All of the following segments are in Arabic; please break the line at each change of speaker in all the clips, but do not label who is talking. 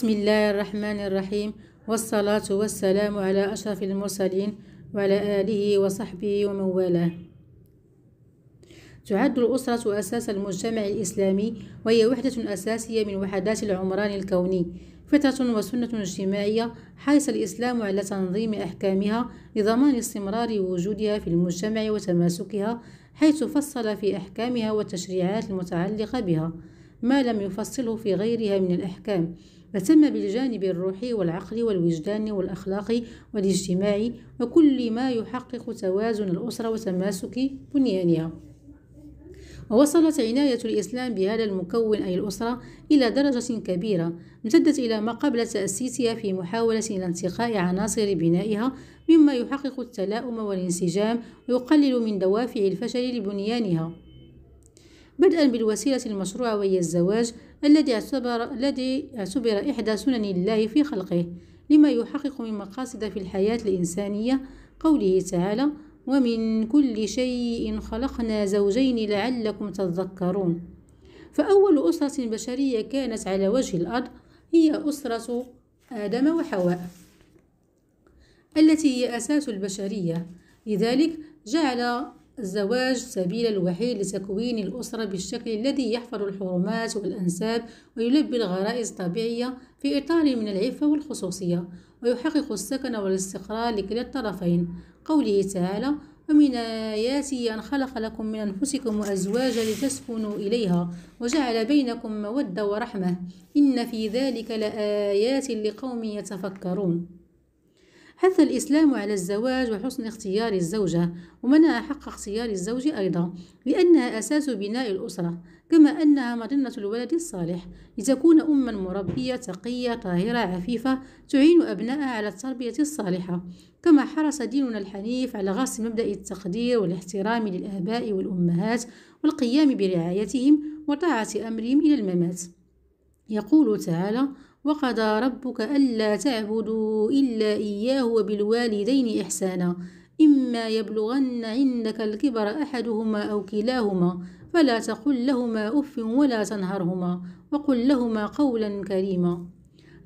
بسم الله الرحمن الرحيم والصلاة والسلام على أشرف المرسلين وعلى آله وصحبه ومن والاه تعد الأسرة أساس المجتمع الإسلامي وهي وحدة أساسية من وحدات العمران الكوني فترة وسنة اجتماعية حرص الإسلام على تنظيم أحكامها لضمان استمرار وجودها في المجتمع وتماسكها حيث فصل في أحكامها والتشريعات المتعلقة بها ما لم يفصله في غيرها من الأحكام وتم بالجانب الروحي والعقلي والوجداني والأخلاقي والاجتماعي وكل ما يحقق توازن الأسرة وتماسك بنيانها ووصلت عناية الإسلام بهذا المكون أي الأسرة إلى درجة كبيرة امتدت إلى ما قبل تأسيسها في محاولة إلى انتقاء عناصر بنائها مما يحقق التلاؤم والانسجام ويقلل من دوافع الفشل لبنيانها بدءا بالوسيلة المشروعة وهي الزواج الذي اعتبر الذي اعتبر إحدى سنن الله في خلقه لما يحقق من مقاصد في الحياة الإنسانية قوله تعالى ومن كل شيء خلقنا زوجين لعلكم تذكرون فأول أسرة بشرية كانت على وجه الأرض هي أسرة آدم وحواء التي هي أساس البشرية لذلك جعل الزواج السبيل الوحيد لتكوين الأسرة بالشكل الذي يحفظ الحرمات والأنساب ويلبي الغرائز الطبيعية في إطار من العفة والخصوصية ويحقق السكن والاستقرار لكلا الطرفين قوله تعالى ومن آياته أن خلق لكم من أنفسكم أزواجا لتسكنوا إليها وجعل بينكم مودة ورحمة إن في ذلك لآيات لقوم يتفكرون حث الإسلام على الزواج وحسن اختيار الزوجة ومنع حق اختيار الزوج أيضا لأنها أساس بناء الأسرة كما أنها مظنة الولد الصالح لتكون أما مربية تقية طاهرة عفيفة تعين أبنائها على التربية الصالحة كما حرص ديننا الحنيف على غرس مبدأ التقدير والاحترام للآباء والأمهات والقيام برعايتهم وطاعة أمرهم إلى الممات يقول تعالى وقضى ربك ألا تعبدوا إلا إياه وبالوالدين إحسانا إما يبلغن عندك الكبر أحدهما أو كلاهما فلا تقل لهما أف ولا تنهرهما وقل لهما قولا كريما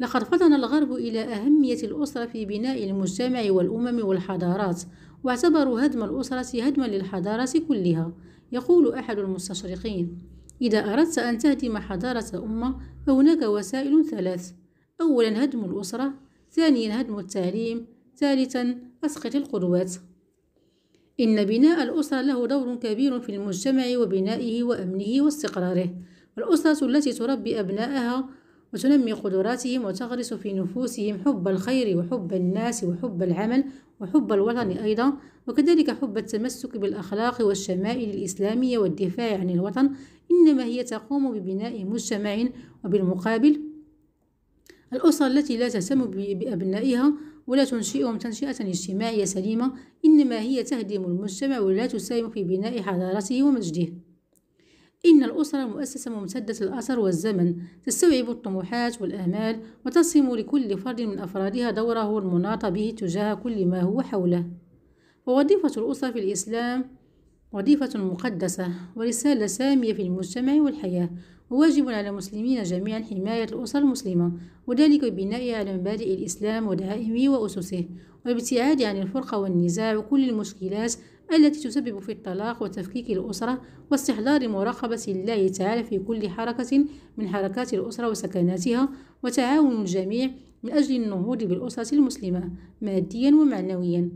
لقد فطن الغرب إلى أهمية الأسرة في بناء المجتمع والأمم والحضارات واعتبروا هدم الأسرة هدما للحضارة كلها يقول أحد المستشرقين إذا أردت أن تهدم حضارة أمة فهناك وسائل ثلاث أولا هدم الأسرة ثانيا هدم التعليم ثالثا أسقط القدوات إن بناء الأسرة له دور كبير في المجتمع وبنائه وأمنه واستقراره الأسرة التي تربي أبنائها وتنمي قدراتهم وتغرس في نفوسهم حب الخير وحب الناس وحب العمل وحب الوطن أيضا وكذلك حب التمسك بالأخلاق والشمائل الإسلامية والدفاع عن الوطن إنما هي تقوم ببناء مجتمع وبالمقابل الأسر التي لا تهتم بأبنائها ولا تنشئهم تنشئة اجتماعية سليمة إنما هي تهدم المجتمع ولا تساهم في بناء حضارته ومجده إن الأسرة مؤسسة ممتدة الأثر والزمن تستوعب الطموحات والآمال وترسم لكل فرد من أفرادها دوره المناط به تجاه كل ما هو حوله ووظيفة الأسرة في الإسلام وظيفة مقدسة ورسالة سامية في المجتمع والحياة وواجب على المسلمين جميعا حماية الأسر المسلمة وذلك ببنائها على مبادئ الإسلام ودعائمه وأسسه والابتعاد عن الفرقة والنزاع وكل المشكلات التي تسبب في الطلاق وتفكيك الأسرة واستحضار مراقبة الله تعالى في كل حركة من حركات الأسرة وسكناتها وتعاون الجميع من أجل النهوض بالأسرة المسلمة ماديا ومعنويا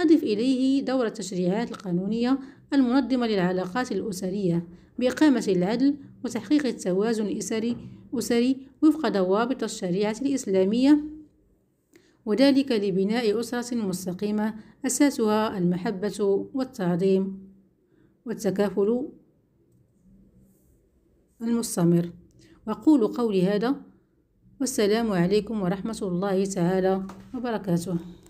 أضف إليه دور التشريعات القانونية المنظمة للعلاقات الأسرية بإقامة العدل وتحقيق التوازن الأسري أسري وفق ضوابط الشريعة الإسلامية وذلك لبناء أسرة مستقيمة أساسها المحبة والتعظيم والتكافل المستمر وقول قولي هذا والسلام عليكم ورحمة الله تعالى وبركاته